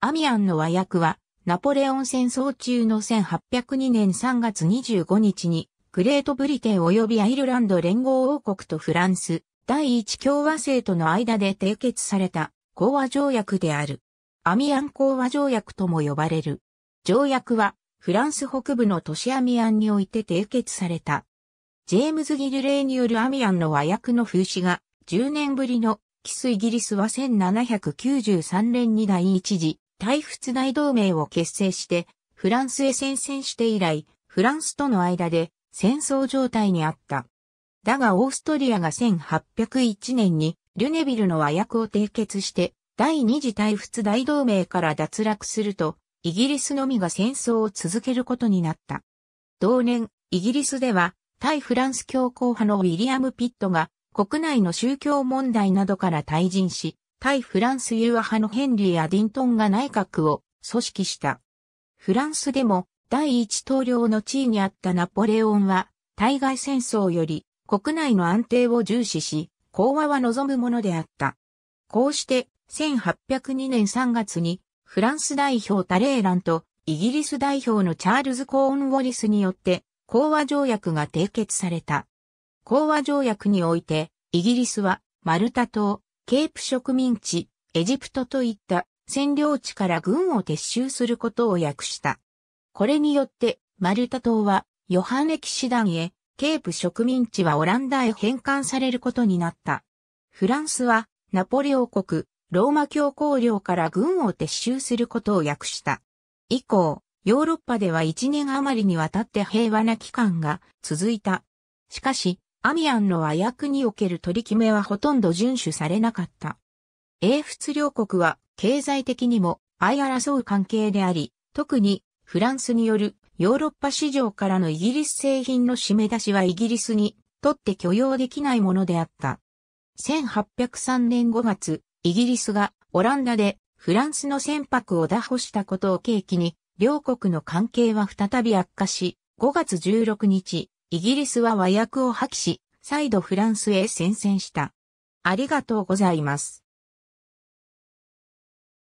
アミアンの和訳は、ナポレオン戦争中の1802年3月25日に、グレートブリテン及びアイルランド連合王国とフランス、第一共和制との間で締結された、講和条約である。アミアン講和条約とも呼ばれる。条約は、フランス北部の都市アミアンにおいて締結された。ジェームズ・ギルレイによるアミアンの和訳の風刺が、10年ぶりの、キスイギリスは1793年に第一次大仏大同盟を結成して、フランスへ宣戦して以来、フランスとの間で戦争状態にあった。だがオーストリアが1801年にルネビルの和訳を締結して第二次大仏大同盟から脱落するとイギリスのみが戦争を続けることになった。同年、イギリスでは対フランス教皇派のウィリアム・ピットが国内の宗教問題などから退陣し対フランス融和派のヘンリー・アディントンが内閣を組織した。フランスでも第一統領の地位にあったナポレオンは、対外戦争より国内の安定を重視し、講和は望むものであった。こうして、1802年3月に、フランス代表タレーランとイギリス代表のチャールズ・コーン・ウォリスによって、講和条約が締結された。講和条約において、イギリスは、マルタ島、ケープ植民地、エジプトといった占領地から軍を撤収することを訳した。これによって、マルタ島は、ヨハン歴史団へ、ケープ植民地はオランダへ返還されることになった。フランスは、ナポレオ国、ローマ教皇領から軍を撤収することを訳した。以降、ヨーロッパでは1年余りにわたって平和な期間が続いた。しかし、アミアンの和訳における取り決めはほとんど遵守されなかった。英仏両国は経済的にも相争う関係であり、特にフランスによるヨーロッパ市場からのイギリス製品の締め出しはイギリスにとって許容できないものであった。1803年5月、イギリスがオランダでフランスの船舶を打破したことを契機に、両国の関係は再び悪化し、5月16日、イギリスは和訳を破棄し、再度フランスへ宣戦した。ありがとうございます。